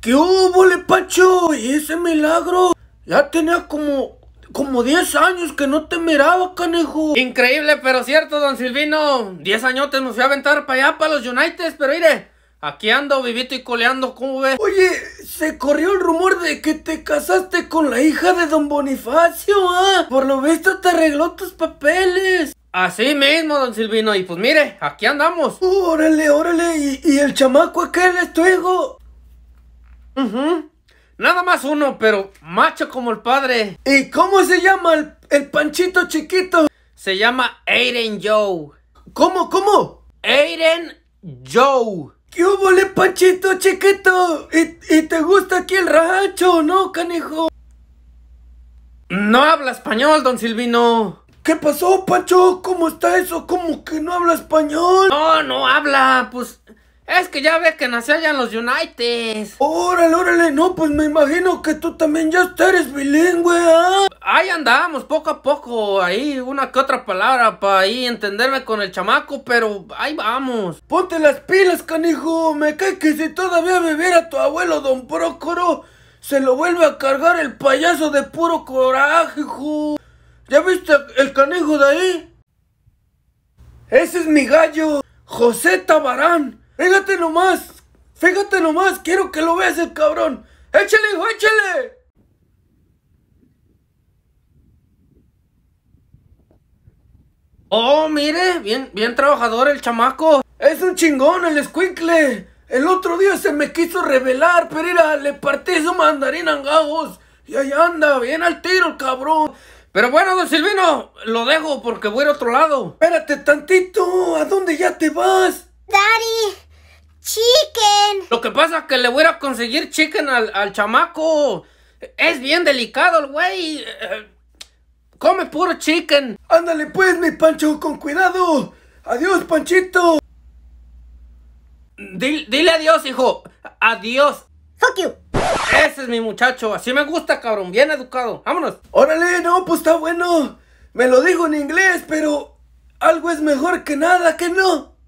¿Qué hubo, Pacho? ¿Y ese milagro? Ya tenía como como 10 años que no te miraba, canejo. Increíble, pero cierto, don Silvino. 10 añotes me fui a aventar para allá, para los United, pero mire, aquí ando vivito y coleando, ¿cómo ves? Oye, se corrió el rumor de que te casaste con la hija de don Bonifacio, ¿ah? Por lo visto te arregló tus papeles. Así mismo, don Silvino, y pues mire, aquí andamos. Órale, órale, ¿y, y el chamaco aquel es tu hijo? Nada más uno, pero macho como el padre. ¿Y cómo se llama el, panchito chiquito? Se llama Aiden Joe. ¿Cómo, cómo? Aiden Joe. ¿Qué hubo, le panchito chiquito? ¿Y, ¿Y, te gusta aquí el rancho, no, canijo? No habla español, don Silvino. ¿Qué pasó, Pancho? ¿Cómo está eso? ¿Cómo que no habla español? No, no habla, pues es que ya ve que nací allá en los United. Órale, órale, no, pues me imagino que tú también ya eres bilingüe, ¿ah? Ahí andamos, poco a poco, ahí una que otra palabra para ahí entenderme con el chamaco, pero ahí vamos. Ponte las pilas, canijo, me cae que si todavía viviera tu abuelo Don Prócoro, se lo vuelve a cargar el payaso de puro coraje, hijo. ¿Ya viste el canijo de ahí? Ese es mi gallo, José Tabarán. Fíjate nomás, fíjate nomás, quiero que lo veas el cabrón. Échale, hijo, échale. Oh, mire, bien, bien trabajador el chamaco. Es un chingón el Squinkle. El otro día se me quiso revelar, pero era, le partí su mandarina a gajos. Y ahí anda, bien al tiro el cabrón. Pero bueno, don Silvino, lo dejo porque voy a otro lado. Espérate tantito, ¿a dónde ya te vas? Daddy. Chicken. Lo que pasa es que le voy a conseguir chicken al, chamaco. Es bien delicado el güey. Eh, come puro chicken. Ándale pues, mi Pancho, con cuidado. Adiós, Panchito. Dile, adiós, hijo. Adiós. Fuck you. Ese es mi muchacho. Así me gusta, cabrón. Bien educado. Vámonos. Órale, no, pues está bueno. Me lo dijo en inglés, pero algo es mejor que nada, que no.